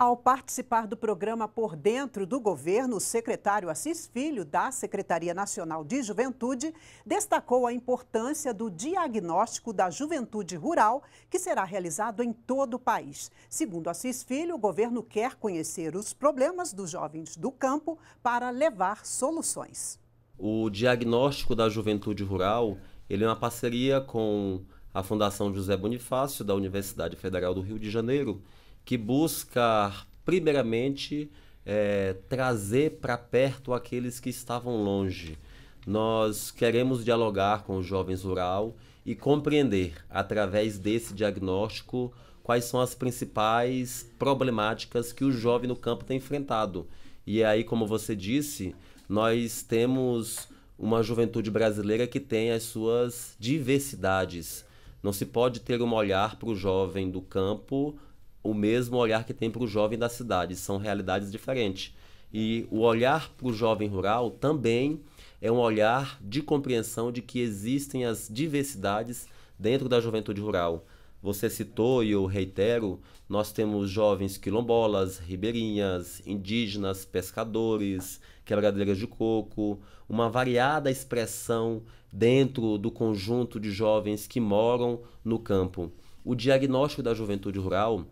Ao participar do programa Por Dentro do Governo, o secretário Assis Filho, da Secretaria Nacional de Juventude, destacou a importância do diagnóstico da juventude rural, que será realizado em todo o país. Segundo Assis Filho, o governo quer conhecer os problemas dos jovens do campo para levar soluções. O diagnóstico da juventude rural ele é uma parceria com a Fundação José Bonifácio, da Universidade Federal do Rio de Janeiro que busca, primeiramente, é, trazer para perto aqueles que estavam longe. Nós queremos dialogar com os jovens rural e compreender, através desse diagnóstico, quais são as principais problemáticas que o jovem no campo tem enfrentado. E aí, como você disse, nós temos uma juventude brasileira que tem as suas diversidades. Não se pode ter um olhar para o jovem do campo o mesmo olhar que tem para o jovem da cidade, são realidades diferentes. E o olhar para o jovem rural também é um olhar de compreensão de que existem as diversidades dentro da juventude rural. Você citou e eu reitero, nós temos jovens quilombolas, ribeirinhas, indígenas, pescadores, quebradeiras de coco, uma variada expressão dentro do conjunto de jovens que moram no campo. O diagnóstico da juventude rural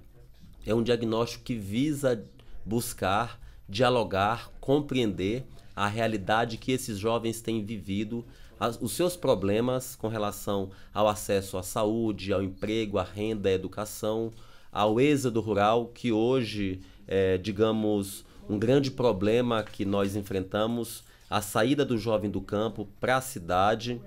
é um diagnóstico que visa buscar, dialogar, compreender a realidade que esses jovens têm vivido, as, os seus problemas com relação ao acesso à saúde, ao emprego, à renda, à educação, ao êxodo rural, que hoje é, digamos, um grande problema que nós enfrentamos, a saída do jovem do campo para a cidade.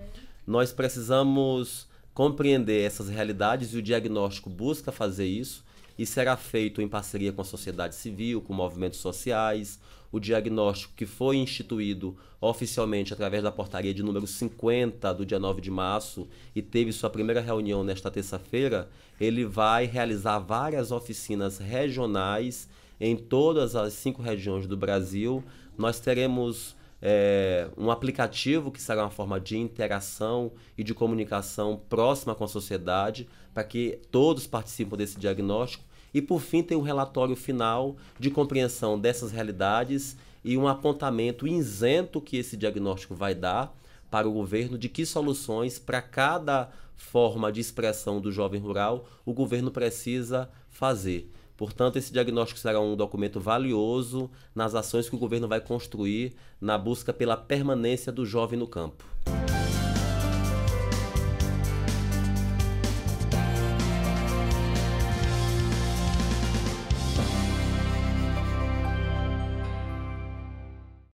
Nós precisamos compreender essas realidades e o diagnóstico busca fazer isso e será feito em parceria com a sociedade civil, com movimentos sociais. O diagnóstico que foi instituído oficialmente através da portaria de número 50 do dia 9 de março e teve sua primeira reunião nesta terça-feira, ele vai realizar várias oficinas regionais em todas as cinco regiões do Brasil. Nós teremos é, um aplicativo que será uma forma de interação e de comunicação próxima com a sociedade, para que todos participem desse diagnóstico e por fim tem o relatório final de compreensão dessas realidades e um apontamento isento que esse diagnóstico vai dar para o governo de que soluções para cada forma de expressão do jovem rural o governo precisa fazer. Portanto, esse diagnóstico será um documento valioso nas ações que o governo vai construir na busca pela permanência do jovem no campo.